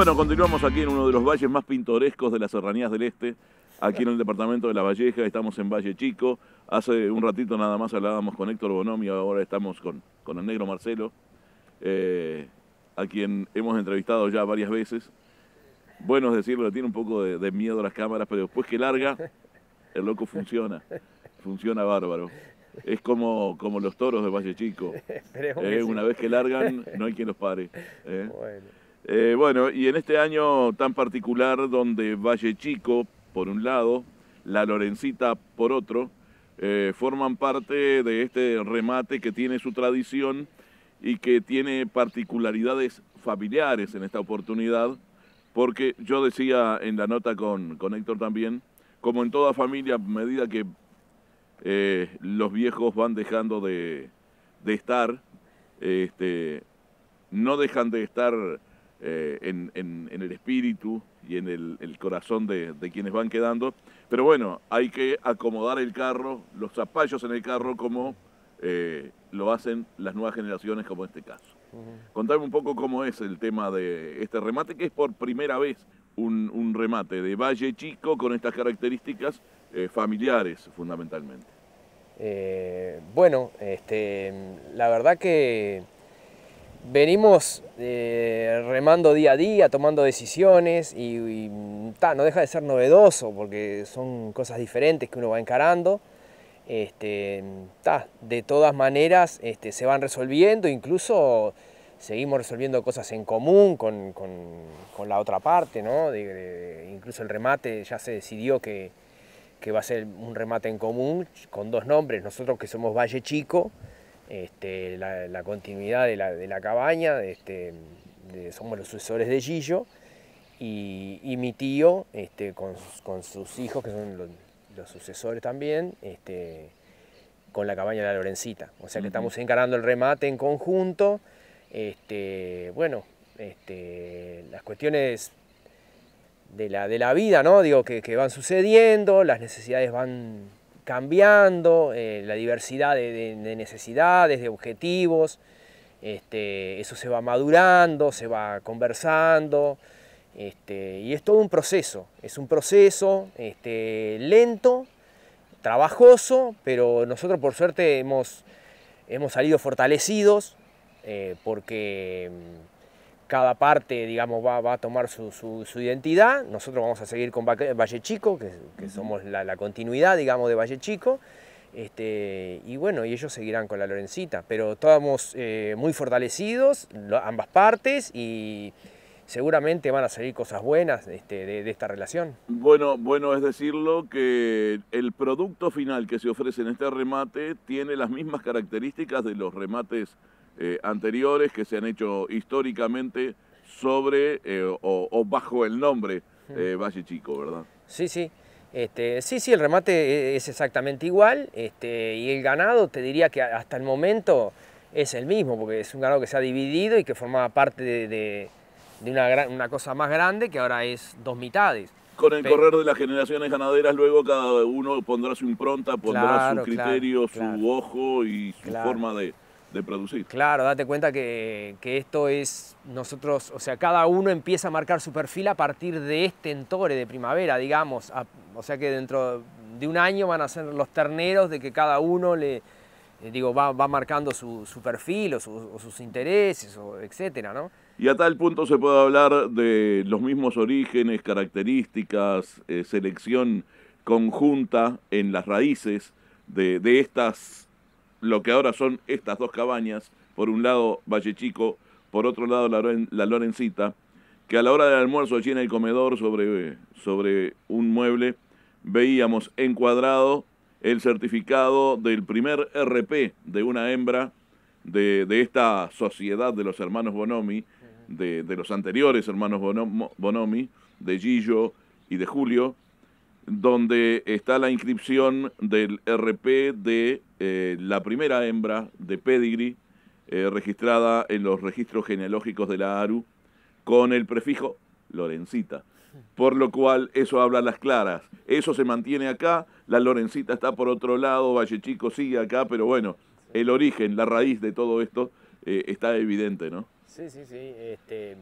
Bueno, continuamos aquí en uno de los valles más pintorescos de las serranías del Este, aquí en el departamento de La Valleja, estamos en Valle Chico. Hace un ratito nada más hablábamos con Héctor Bonomi, ahora estamos con, el negro Marcelo, eh, a quien hemos entrevistado ya varias veces. Bueno es decirlo, tiene un poco de, miedo a las cámaras, pero después que larga, el loco funciona, funciona bárbaro. Es como, como los toros de Valle Chico. Eh, una vez que largan, no hay quien los pare. ¿eh? Eh, bueno, y en este año tan particular donde Valle Chico, por un lado, La Lorencita, por otro, eh, forman parte de este remate que tiene su tradición y que tiene particularidades familiares en esta oportunidad, porque yo decía en la nota con, con Héctor también, como en toda familia, a medida que eh, los viejos van dejando de, estar, este, no dejan de estar eh, en, el espíritu y en el, corazón de, quienes van quedando. Pero bueno, hay que acomodar el carro, los zapallos en el carro, como eh, lo hacen las nuevas generaciones, como en este caso. Contame un poco cómo es el tema de este remate, que es por primera vez un, remate de Valle Chico con estas características eh, familiares, fundamentalmente. bueno, este, la verdad que venimos eh, remando día a día, tomando decisiones y, no deja de ser novedoso porque son cosas diferentes que uno va encarando. Este, de todas maneras este, se van resolviendo, incluso seguimos resolviendo cosas en común con, con, con la otra parte, ¿no? incluso el remate ya se decidió que, que va a ser un remate en común con dos nombres, nosotros que somos Valle Chico, este, la, continuidad de la, de la cabaña, este, somos los sucesores de Gillo, y, mi tío este, con, sus hijos, que son los, sucesores también, con la cabaña de la Lorencita. O sea que estamos encarando el remate en conjunto. bueno, las cuestiones de la, de la vida, ¿no? Digo, que van sucediendo, las necesidades van cambiando, eh, la diversidad de, necesidades, de objetivos, este, eso se va madurando, se va conversando, este, y es todo un proceso, es un proceso este, lento, trabajoso, pero nosotros por suerte hemos, hemos salido fortalecidos eh, porque mm, cada parte, digamos, va, a tomar su, identidad. Nosotros vamos a seguir con Valle Chico, que, somos la, continuidad, digamos, de Valle Chico. Este, y bueno, y ellos seguirán con la Lorencita, pero estamos eh, muy fortalecidos, ambas partes, y seguramente van a salir cosas buenas este, de, de, esta relación. Bueno, bueno es decirlo que el producto final que se ofrece en este remate tiene las mismas características de los remates eh, anteriores que se han hecho históricamente sobre eh, o, bajo el nombre eh, Valle Chico, ¿verdad? Sí, sí. Este, sí, sí, el remate e, es exactamente igual este, y el ganado te diría que hasta el momento es el mismo, porque es un ganado que se ha dividido y que formaba parte de, una, una cosa más grande que ahora es dos mitades con el correr de las generaciones ganaderas, luego cada uno pondrá su impronta, pondrá su criterio, su ojo y su forma de, producir. Claro, date cuenta que, esto es nosotros, o sea, cada uno empieza a marcar su perfil a partir de este entore de primavera, digamos. o sea que dentro de un año van a ser los terneros de que cada uno le, eh, digo, va, marcando su, perfil o, sus intereses, o etcétera, Y a tal punto se puede hablar de los mismos orígenes, características, eh, selección conjunta en las raíces de, de estas lo que ahora son estas dos cabañas, por un lado Valle Chico, por otro lado la, Lorencita, que a la hora del almuerzo allí en el comedor sobre, sobre un mueble veíamos encuadrado el certificado del primer RP de una hembra de, esta sociedad de los hermanos Bonomi, de, de los anteriores hermanos Bonomi, de Gillo y de Julio, donde está la inscripción del RP de eh, la primera hembra de Pedigree eh, registrada en los registros genealógicos de la ARU con el prefijo Lorencita. Por lo cual eso habla a las claras. Eso se mantiene acá, la Lorencita está por otro lado, Valle Chico sigue acá, pero bueno, el origen, la raíz de todo esto eh, está evidente, ¿no? Sí, sí, sí. Este,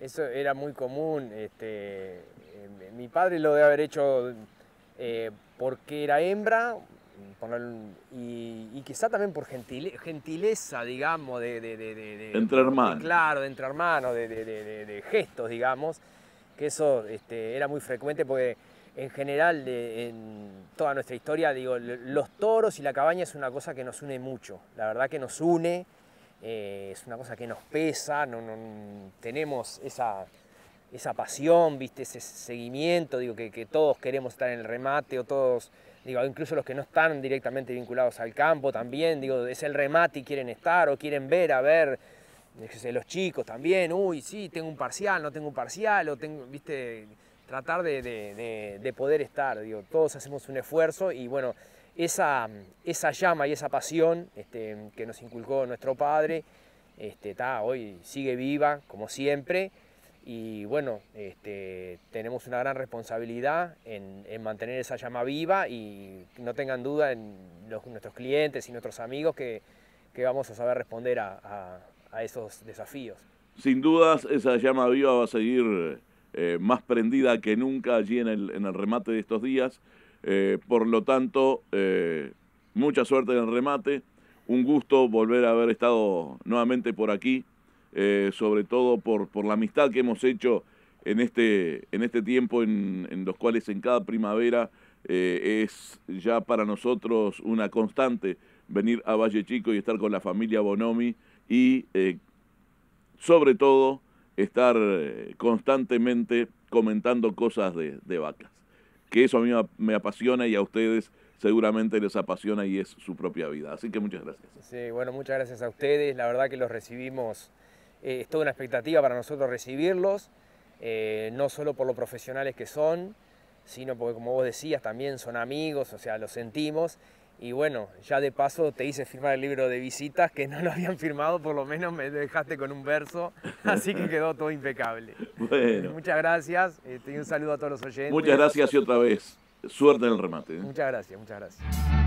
eso era muy común. Este, eh, mi padre lo debe haber hecho eh, porque era hembra y, quizá también por gentileza, digamos, de, de, entre hermanos. claro, de entre hermanos, de, gestos, digamos, que eso este, era muy frecuente porque en general en toda nuestra historia, digo, los toros y la cabaña es una cosa que nos une mucho, la verdad que nos une eh, es una cosa que nos pesa, no, tenemos esa, esa pasión, ¿viste? ese seguimiento, digo, que, todos queremos estar en el remate o todos, digo, incluso los que no están directamente vinculados al campo también, digo, es el remate y quieren estar o quieren ver, a ver, los chicos también, uy, sí, tengo un parcial, no tengo un parcial, o tengo, viste, tratar de, poder estar, digo, todos hacemos un esfuerzo y bueno, esa, esa llama y esa pasión este, que nos inculcó nuestro padre, está hoy sigue viva, como siempre, y bueno, este, tenemos una gran responsabilidad en, mantener esa llama viva y no tengan duda en nuestros clientes y nuestros amigos que, vamos a saber responder a, esos desafíos. Sin dudas, esa llama viva va a seguir eh, más prendida que nunca allí en el remate de estos días. Eh, por lo tanto, eh, mucha suerte en el remate. Un gusto volver a haber estado nuevamente por aquí, eh, sobre todo por, por, la amistad que hemos hecho en este, en este tiempo, en, los cuales en cada primavera es ya para nosotros una constante venir a Valle Chico y estar con la familia Bonomi y sobre todo estar constantemente comentando cosas de, de vacas que eso a mí me apasiona y a ustedes seguramente les apasiona y es su propia vida. Así que muchas gracias. Sí, bueno, muchas gracias a ustedes. La verdad que los recibimos, eh, es toda una expectativa para nosotros recibirlos, eh, no solo por lo profesionales que son, sino porque como vos decías, también son amigos, o sea, los sentimos y bueno, ya de paso te hice firmar el libro de visitas, que no lo habían firmado, por lo menos me dejaste con un verso, así que quedó todo impecable. Muchas gracias, este, y un saludo a todos los oyentes. Muchas gracias y otra vez, suerte en el remate. ¿eh? Muchas gracias, muchas gracias.